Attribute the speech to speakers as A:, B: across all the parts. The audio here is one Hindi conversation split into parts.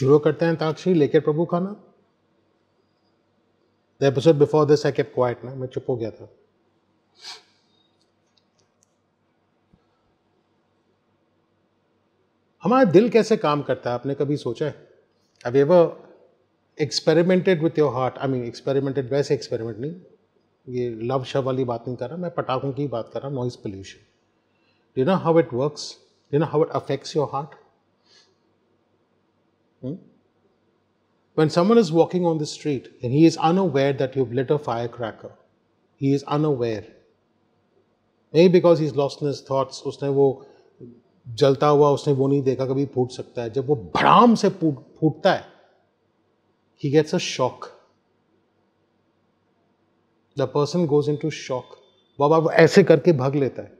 A: शुरू करते हैं अंताक्षरी लेकर प्रभु का नाम the episode before this I kept quiet ना मैं चुप हो गया था हमारा दिल कैसे काम करता है आपने कभी सोचा है अब ये वो experimented with your heart I mean experimented वैसे एक्सपेरिमेंट नहीं ये लव शव वाली बात नहीं कर रहा मैं पटाखों की बात कर रहा noise pollution you know how it works you know how it affects your heart Hmm? When someone is walking on the street and he is unaware that you've lit a firecracker, he is unaware. Maybe because he's lost in his thoughts, उसने वो जलता हुआ उसने वो नहीं देखा कभी फूट सकता है जब वो भड़ाम से फूटता है he gets a shock. The person goes into shock. बाबा वो ऐसे करके भाग लेता है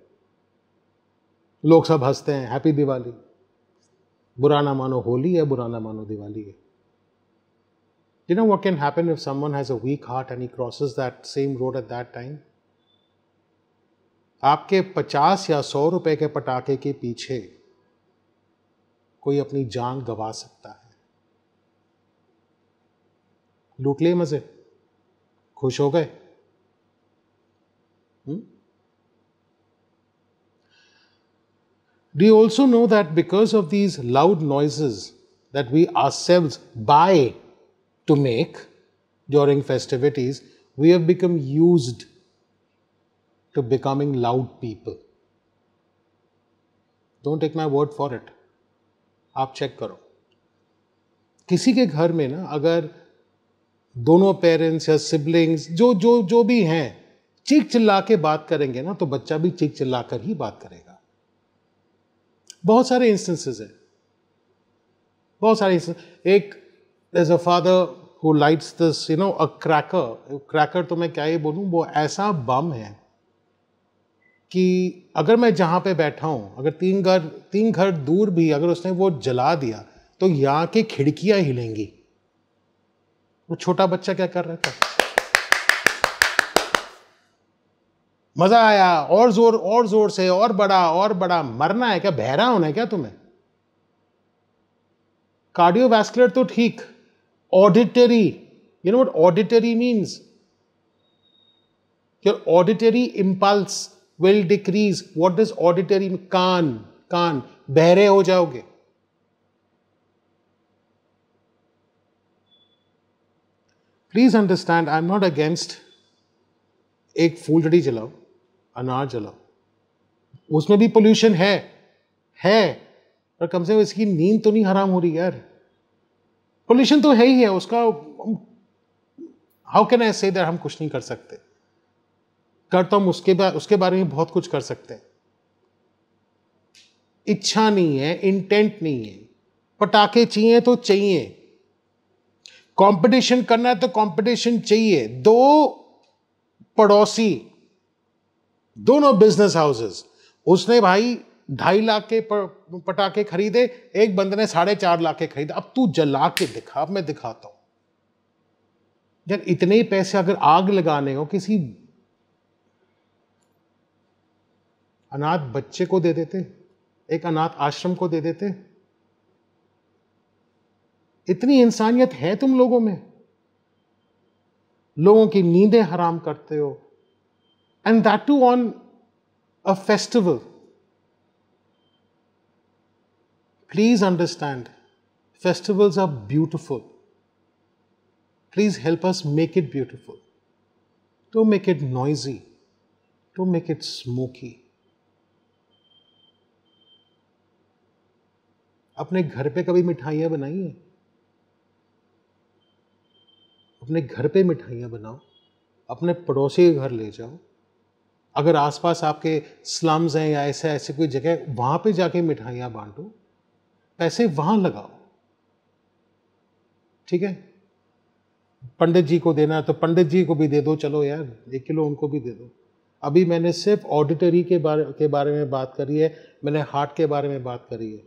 A: लोग सब हंसते हैं हैप्पी दिवाली बुरा ना मानो होली है बुरा ना मानो दिवाली है you know what can happen if someone has weak heart and he crosses that same road at that time आपके पचास या सौ रुपए के पटाखे के पीछे कोई अपनी जान गवा सकता है लूट लिए मजे खुश हो गए hmm? Do you also know that because of these loud noises that we ourselves buy to make during festivities, we have become used to becoming loud people? Don't take my word for it. आप चेक करो किसी के घर में ना अगर दोनों पेरेंट्स या सिबलिंग्स जो जो जो भी हैं चीख चिल्ला के बात करेंगे ना तो बच्चा भी चीख चिल्ला कर ही बात करेगा बहुत सारे इंस्टेंसेस हैं बहुत सारे एक as a father who lights this you know a cracker cracker तो मैं क्या ही बोलूं वो ऐसा बम है कि अगर मैं जहाँ पे बैठा हूँ अगर तीन घर तीन घर दूर भी अगर उसने वो जला दिया तो यहाँ की खिड़कियाँ हिलेंगी वो छोटा बच्चा क्या कर रहा था मज़ा आया और ज़ोर और ज़ोर से और बड़ा और बड़ा मरना है क्या बहरा होना है क्या तुम्हें कार्डियोवैस्कुलर तो ठीक auditory you know what auditory means your auditory impulse will decrease what does auditory कान कान बहरे हो जाओगे please understand I am not against एक फूलझड़ी चलाओ अनार जलाओ उसमें भी पोल्यूशन है है पर कम से कम इसकी नींद तो नहीं हराम हो रही यार पोल्यूशन तो है ही है उसका how can I say that हम कुछ नहीं कर सकते कर तो हम उसके बारे उसके बारे में बहुत कुछ कर सकते हैं इच्छा नहीं है इंटेंट नहीं है पटाखे चाहिए तो चाहिए कंपटीशन करना है तो कंपटीशन चाहिए दो पड़ोसी दोनों बिजनेस हाउसेस उसने भाई ढाई लाख के पटाखे खरीदे एक बंदे ने साढ़े चार लाख के खरीदे अब तू जला के दिखा मैं दिखाता हूं यार इतने पैसे अगर आग लगाने हो किसी अनाथ बच्चे को दे देते एक अनाथ आश्रम को दे देते इतनी इंसानियत है तुम लोगों में लोगों की नींदें हराम करते हो and that too on a festival. Please understand, festivals are beautiful. Please help us make it beautiful. Don't make it noisy. Don't make it smoky. अपने घर पे कभी मिठाइयाँ बनाइए अपने घर पे मिठाइयां बनाओ अपने पड़ोसी के घर ले जाओ अगर आसपास आपके स्लम्स हैं या ऐसे ऐसे कोई जगह वहां पे जाके मिठाइयां बांटो पैसे वहां लगाओ ठीक है पंडित जी को देना है तो पंडित जी को भी दे दो चलो यार एक किलो उनको भी दे दो अभी मैंने सिर्फ ऑडिटरी के बारे के बारे में बात करी है मैंने हार्ट के बारे में बात करी है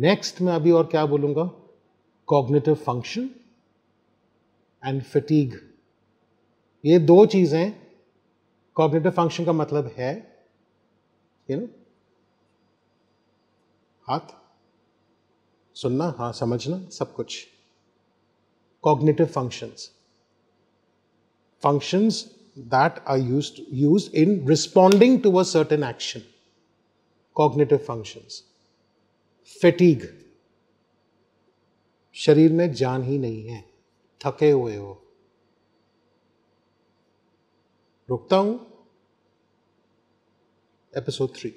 A: नेक्स्ट मैं अभी और क्या बोलूंगा कॉग्निटिव फंक्शन एंड फिटीग ये दो चीज़ें कॉग्नेटिव फंक्शन का मतलब है यू नो हाथ सुनना हाँ समझना सब कुछ cognitive functions functions that are use use in responding to a certain action cognitive functions fatigue शरीर में जान ही नहीं है थके हुए हो रुकता हूं episode 3.